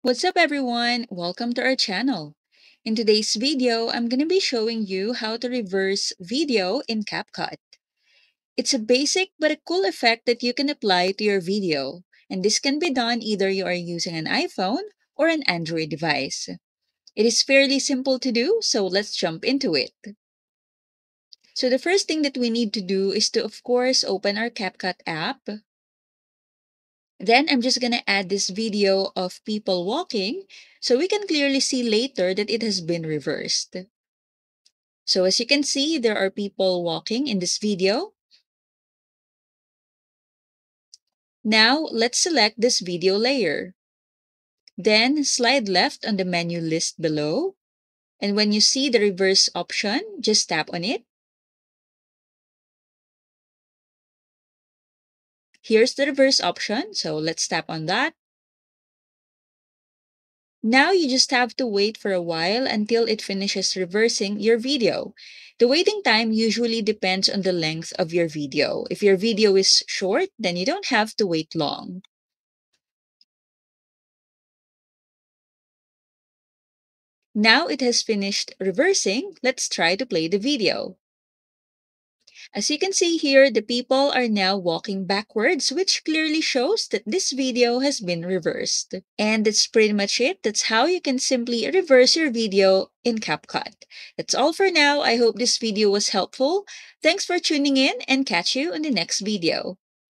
What's up everyone? Welcome to our channel. In today's video, I'm going to be showing you how to reverse video in CapCut. It's a basic but a cool effect that you can apply to your video, and this can be done either you are using an iPhone or an Android device. It is fairly simple to do, so let's jump into it. So the first thing that we need to do is to, of course, open our CapCut app. Then I'm just going to add this video of people walking so we can clearly see later that it has been reversed. So as you can see, there are people walking in this video. Now let's select this video layer. Then slide left on the menu list below. And when you see the reverse option, just tap on it. Here's the reverse option. So let's tap on that. Now you just have to wait for a while until it finishes reversing your video. The waiting time usually depends on the length of your video. If your video is short, then you don't have to wait long. Now it has finished reversing, let's try to play the video. As you can see here, the people are now walking backwards, which clearly shows that this video has been reversed. And that's pretty much it. That's how you can simply reverse your video in CapCut. That's all for now. I hope this video was helpful. Thanks for tuning in and catch you in the next video.